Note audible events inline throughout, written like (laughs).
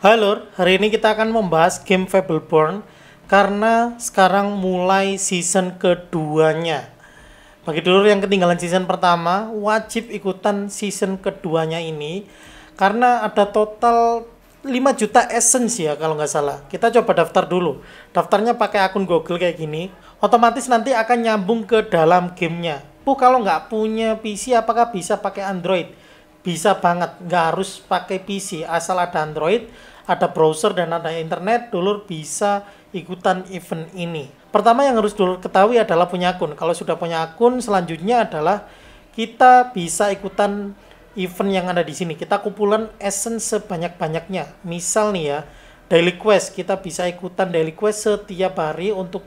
Halo, hari ini kita akan membahas game Fableborn karena sekarang mulai season keduanya. Bagi dulur yang ketinggalan season pertama, wajib ikutan season keduanya ini karena ada total 5 juta essence ya kalau nggak salah. Kita coba daftar dulu. Daftarnya pakai akun Google kayak gini. Otomatis nanti akan nyambung ke dalam gamenya. Puh kalau nggak punya PC apakah bisa pakai Android? Bisa banget, nggak harus pakai PC asal ada Android ada browser dan ada internet, dulur bisa ikutan event ini. Pertama yang harus dulur ketahui adalah punya akun. Kalau sudah punya akun, selanjutnya adalah kita bisa ikutan event yang ada di sini. Kita kumpulan essence sebanyak-banyaknya. Misal nih ya, daily quest. Kita bisa ikutan daily quest setiap hari untuk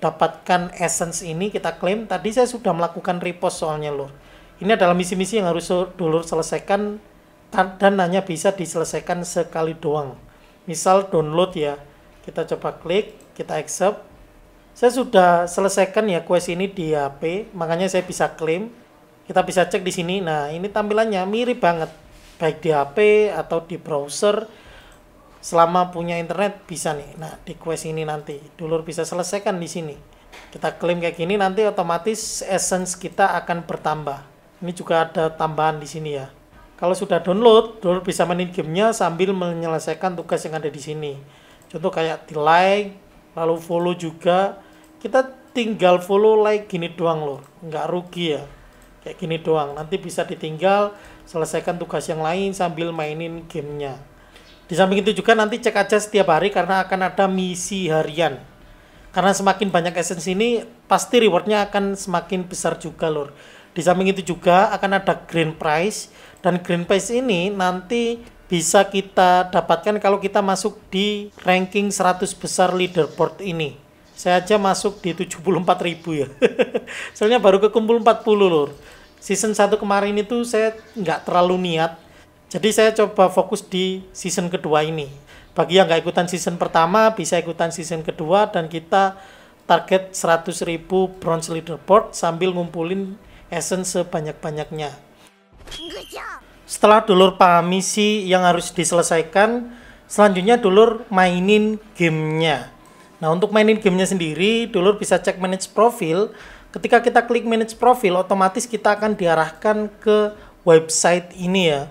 dapatkan essence ini kita klaim. Tadi saya sudah melakukan repost soalnya lur. Ini adalah misi-misi yang harus dulur selesaikan dan hanya bisa diselesaikan sekali doang. Misal download ya, kita coba klik, kita accept. Saya sudah selesaikan ya quest ini di HP, makanya saya bisa klaim. Kita bisa cek di sini. Nah, ini tampilannya mirip banget baik di HP atau di browser selama punya internet bisa nih. Nah, di quest ini nanti dulur bisa selesaikan di sini. Kita klaim kayak gini nanti otomatis essence kita akan bertambah. Ini juga ada tambahan di sini ya. Kalau sudah download, download bisa main gamenya sambil menyelesaikan tugas yang ada di sini. Contoh kayak di like, lalu follow juga. Kita tinggal follow like gini doang loh, nggak rugi ya. Kayak gini doang, nanti bisa ditinggal, selesaikan tugas yang lain sambil mainin gamenya. Di samping itu juga nanti cek aja setiap hari karena akan ada misi harian. Karena semakin banyak essence ini, pasti rewardnya akan semakin besar juga lor. Di samping itu juga akan ada green price dan green price ini nanti bisa kita dapatkan kalau kita masuk di ranking 100 besar leaderboard ini. Saya aja masuk di 74.000 ya. (laughs) Soalnya baru kekumpul 40 lor Season 1 kemarin itu saya nggak terlalu niat. Jadi saya coba fokus di season kedua ini. Bagi yang nggak ikutan season pertama, bisa ikutan season kedua dan kita target 100.000 bronze leaderboard sambil ngumpulin essence sebanyak-banyaknya. Setelah dulur paham misi yang harus diselesaikan, selanjutnya dulur mainin gamenya. Nah, untuk mainin gamenya sendiri, dulur bisa cek manage profil. Ketika kita klik manage profil, otomatis kita akan diarahkan ke website ini ya.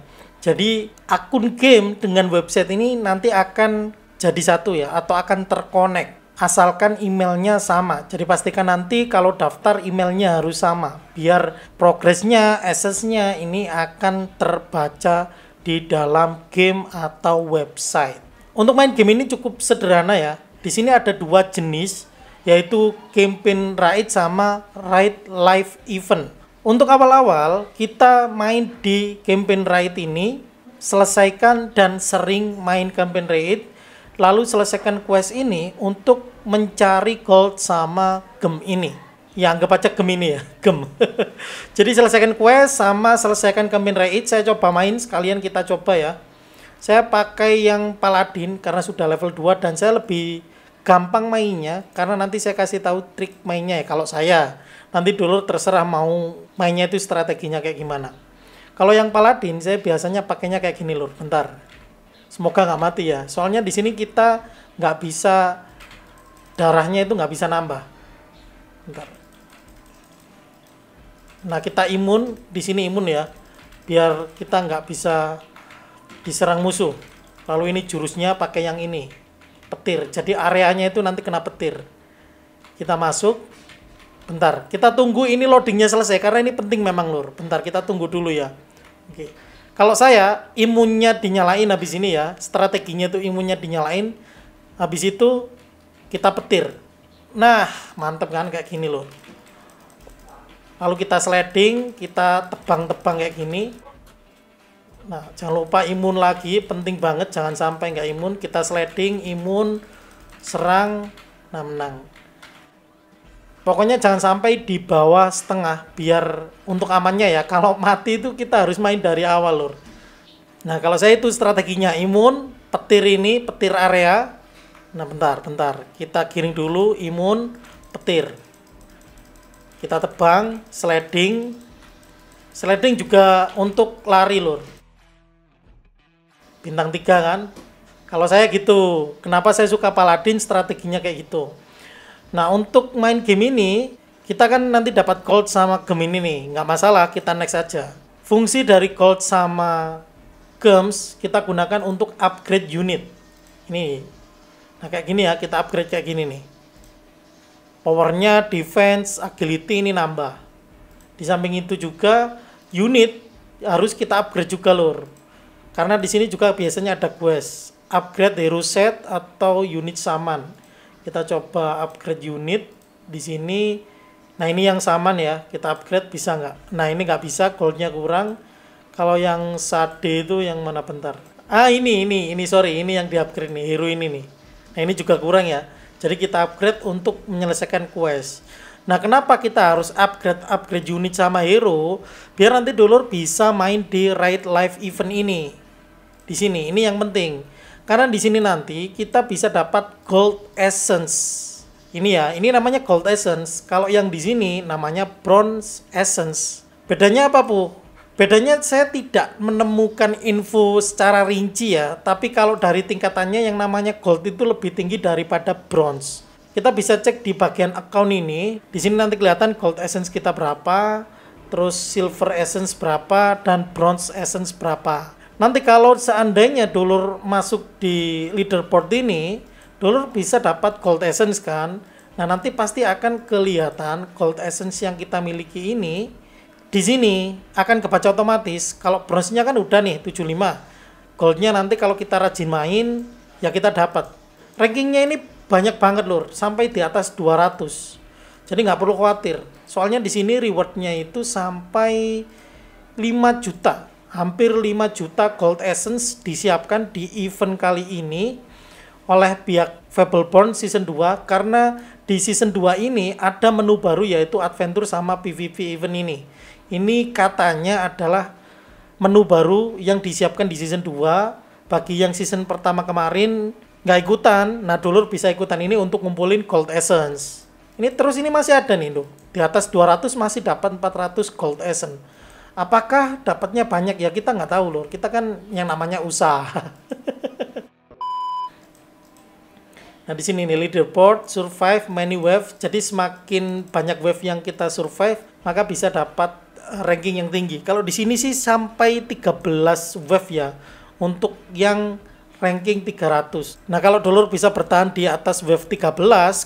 Jadi akun game dengan website ini nanti akan jadi satu ya atau akan terkonek asalkan emailnya sama. Jadi pastikan nanti kalau daftar emailnya harus sama, biar progresnya, access-nya ini akan terbaca di dalam game atau website. Untuk main game ini cukup sederhana ya. Di sini ada dua jenis, yaitu campaign raid sama raid live event. Untuk awal-awal, kita main di campaign raid ini, selesaikan dan sering main campaign raid lalu selesaikan quest ini untuk mencari gold sama gem ini. yang anggap aja gem ini ya, (laughs) gem. (laughs) Jadi selesaikan quest sama selesaikan Kemin Raid, saya coba main, sekalian kita coba ya. Saya pakai yang Paladin karena sudah level 2 dan saya lebih gampang mainnya karena nanti saya kasih tahu trik mainnya ya kalau saya. Nanti dulu terserah mau mainnya itu strateginya kayak gimana. Kalau yang Paladin saya biasanya pakainya kayak gini lur, bentar semoga nggak mati ya soalnya di sini kita nggak bisa darahnya itu nggak bisa nambah Bentar. nah kita imun di sini imun ya biar kita nggak bisa diserang musuh lalu ini jurusnya pakai yang ini petir jadi areanya itu nanti kena petir kita masuk bentar kita tunggu ini loadingnya selesai karena ini penting memang lur bentar kita tunggu dulu ya oke okay. Kalau saya imunnya dinyalain habis ini ya, strateginya tuh imunnya dinyalain, habis itu kita petir. Nah, mantep kan kayak gini loh. Lalu kita sliding, kita tebang-tebang kayak gini. Nah, jangan lupa imun lagi, penting banget jangan sampai nggak imun. Kita sliding, imun, serang, nah menang pokoknya jangan sampai di bawah setengah biar untuk amannya ya kalau (laughs) mati itu kita harus main dari awal lur nah kalau saya itu strateginya imun petir ini petir area nah bentar bentar kita giring dulu imun petir kita tebang sliding sliding juga untuk lari lur bintang tiga kan kalau saya gitu kenapa saya suka paladin strateginya kayak gitu Nah untuk main game ini kita kan nanti dapat gold sama gem ini nih, nggak masalah kita next aja. Fungsi dari gold sama gems kita gunakan untuk upgrade unit. Ini, nah kayak gini ya kita upgrade kayak gini nih. Powernya, defense, agility ini nambah. Di samping itu juga unit harus kita upgrade juga lor. Karena di sini juga biasanya ada quest upgrade hero set atau unit saman kita coba upgrade unit di sini nah ini yang saman ya kita upgrade bisa nggak nah ini nggak bisa goldnya kurang kalau yang sade itu yang mana bentar ah ini ini ini sorry ini yang di upgrade nih hero ini nih nah ini juga kurang ya jadi kita upgrade untuk menyelesaikan quest Nah, kenapa kita harus upgrade upgrade unit sama hero? Biar nanti Dolor bisa main di Raid Live Event ini. Di sini, ini yang penting. Karena di sini nanti kita bisa dapat gold essence. Ini ya, ini namanya gold essence. Kalau yang di sini namanya bronze essence. Bedanya apa, Bu? Bedanya saya tidak menemukan info secara rinci ya, tapi kalau dari tingkatannya yang namanya gold itu lebih tinggi daripada bronze. Kita bisa cek di bagian account ini. Di sini nanti kelihatan gold essence kita berapa, terus silver essence berapa dan bronze essence berapa. Nanti kalau seandainya dulur masuk di leaderboard ini, dulur bisa dapat gold essence kan? Nah, nanti pasti akan kelihatan gold essence yang kita miliki ini di sini akan kebaca otomatis. Kalau bronze-nya kan udah nih 75. Goldnya nanti kalau kita rajin main ya kita dapat. Rankingnya ini banyak banget lur, sampai di atas 200. Jadi nggak perlu khawatir. Soalnya di sini rewardnya itu sampai 5 juta hampir 5 juta gold essence disiapkan di event kali ini oleh pihak Fableborn Season 2 karena di Season 2 ini ada menu baru yaitu Adventure sama PvP event ini. Ini katanya adalah menu baru yang disiapkan di Season 2 bagi yang season pertama kemarin nggak ikutan, nah dulur bisa ikutan ini untuk ngumpulin gold essence. Ini terus ini masih ada nih, Duh. Di atas 200 masih dapat 400 gold essence Apakah dapatnya banyak ya kita nggak tahu loh. Kita kan yang namanya usaha. (laughs) nah di sini nih leaderboard survive many wave. Jadi semakin banyak wave yang kita survive maka bisa dapat eh, ranking yang tinggi. Kalau di sini sih sampai 13 wave ya untuk yang ranking 300. Nah, kalau dulur bisa bertahan di atas wave 13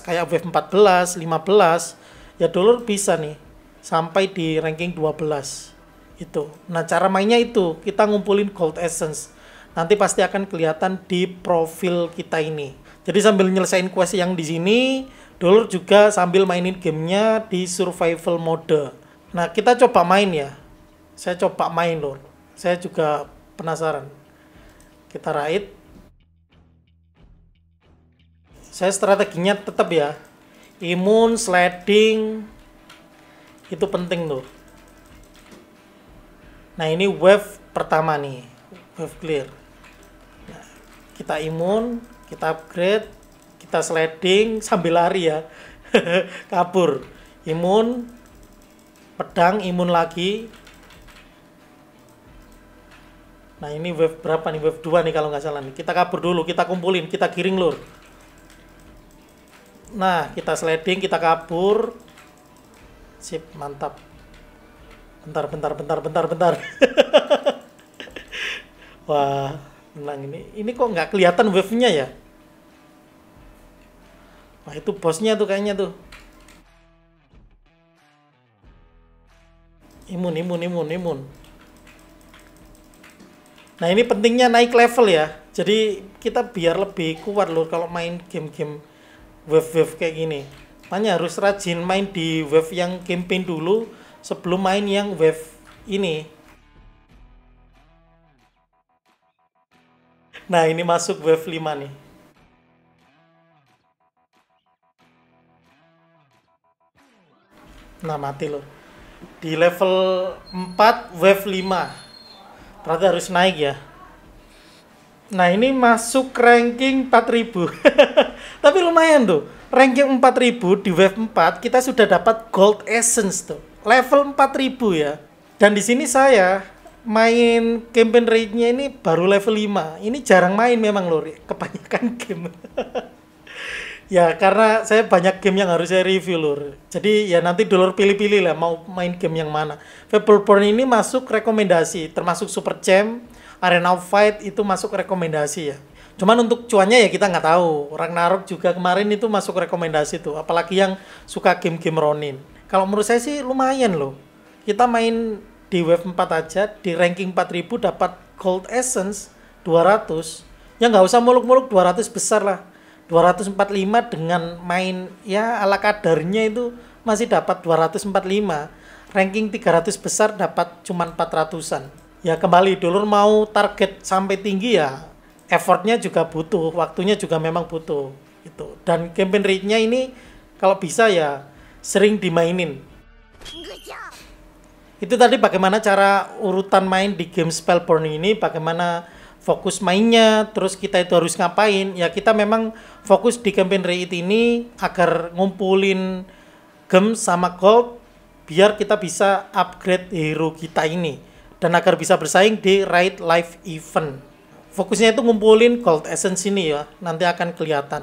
kayak wave 14, 15, ya dulur bisa nih sampai di ranking 12 itu. Nah, cara mainnya itu kita ngumpulin gold essence. Nanti pasti akan kelihatan di profil kita ini. Jadi sambil nyelesain quest yang di sini, dulu juga sambil mainin gamenya di survival mode. Nah, kita coba main ya. Saya coba main loh. Saya juga penasaran. Kita raid. Saya strateginya tetap ya. Imun, sliding, itu penting tuh Nah ini wave pertama nih, wave clear. Nah, kita imun, kita upgrade, kita sliding sambil lari ya, (laughs) kabur. Imun, pedang, imun lagi. Nah ini wave berapa nih? Wave 2 nih kalau nggak salah nih. Kita kabur dulu, kita kumpulin, kita giring lur. Nah, kita sliding, kita kabur. Sip, mantap bentar bentar bentar bentar bentar (laughs) wah tenang ini ini kok nggak kelihatan wave nya ya wah itu bosnya tuh kayaknya tuh. Imun, imun, imun, imun. Nah ini pentingnya naik level ya. Jadi kita biar lebih kuat loh kalau main game-game wave-wave kayak gini. Makanya harus rajin main di wave yang campaign dulu sebelum main yang wave ini. Nah, ini masuk wave 5 nih. Nah, mati loh. Di level 4 wave 5. Ternyata harus naik ya. Nah, ini masuk ranking 4000. (laughs) Tapi lumayan tuh. Ranking 4000 di wave 4 kita sudah dapat gold essence tuh level 4000 ya. Dan di sini saya main campaign rate-nya ini baru level 5. Ini jarang main memang lur, kebanyakan (laughs) game. ya karena saya banyak game yang harus saya review lur. Jadi ya nanti dulur pilih-pilih lah mau main game yang mana. Fableborn ini masuk rekomendasi, termasuk Super Jam, Arena Fight itu masuk rekomendasi ya. Cuman untuk cuannya ya kita nggak tahu. orang Narok juga kemarin itu masuk rekomendasi tuh, apalagi yang suka game-game Ronin. Kalau menurut saya sih lumayan loh. Kita main di wave 4 aja di ranking 4000 dapat gold essence 200. Ya nggak usah muluk-muluk 200 besar lah. 245 dengan main ya ala kadarnya itu masih dapat 245. Ranking 300 besar dapat cuma 400-an. Ya kembali dulur mau target sampai tinggi ya effortnya juga butuh, waktunya juga memang butuh itu. Dan campaign rate-nya ini kalau bisa ya sering dimainin. Itu tadi bagaimana cara urutan main di game Spellborn ini, bagaimana fokus mainnya, terus kita itu harus ngapain. Ya kita memang fokus di campaign raid ini agar ngumpulin gem sama gold biar kita bisa upgrade hero kita ini dan agar bisa bersaing di raid live event. Fokusnya itu ngumpulin gold essence ini ya, nanti akan kelihatan.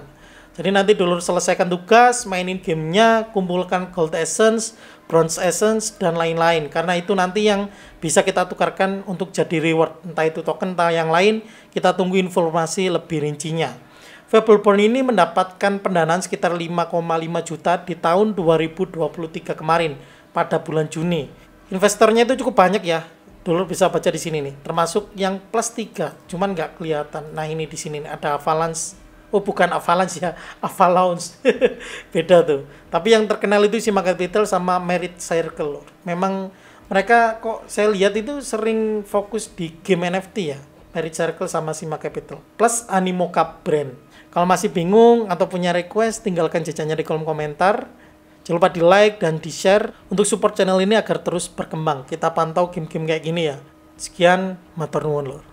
Jadi nanti dulur selesaikan tugas, mainin gamenya, kumpulkan gold essence, bronze essence, dan lain-lain. Karena itu nanti yang bisa kita tukarkan untuk jadi reward. Entah itu token, entah yang lain, kita tunggu informasi lebih rincinya. Fableborn ini mendapatkan pendanaan sekitar 5,5 juta di tahun 2023 kemarin, pada bulan Juni. Investornya itu cukup banyak ya, dulur bisa baca di sini nih, termasuk yang plus 3, cuman nggak kelihatan. Nah ini di sini ada Avalanche Oh bukan Avalanche ya, (laughs) Avalanche. (laughs) Beda tuh. Tapi yang terkenal itu si Maga Beetle sama Merit Circle. Memang mereka kok saya lihat itu sering fokus di game NFT ya. Merit Circle sama Sima Capital. Plus Animo Cup brand. Kalau masih bingung atau punya request, tinggalkan jejaknya di kolom komentar. Jangan lupa di like dan di share untuk support channel ini agar terus berkembang. Kita pantau game-game kayak gini ya. Sekian, matur nuwun lor.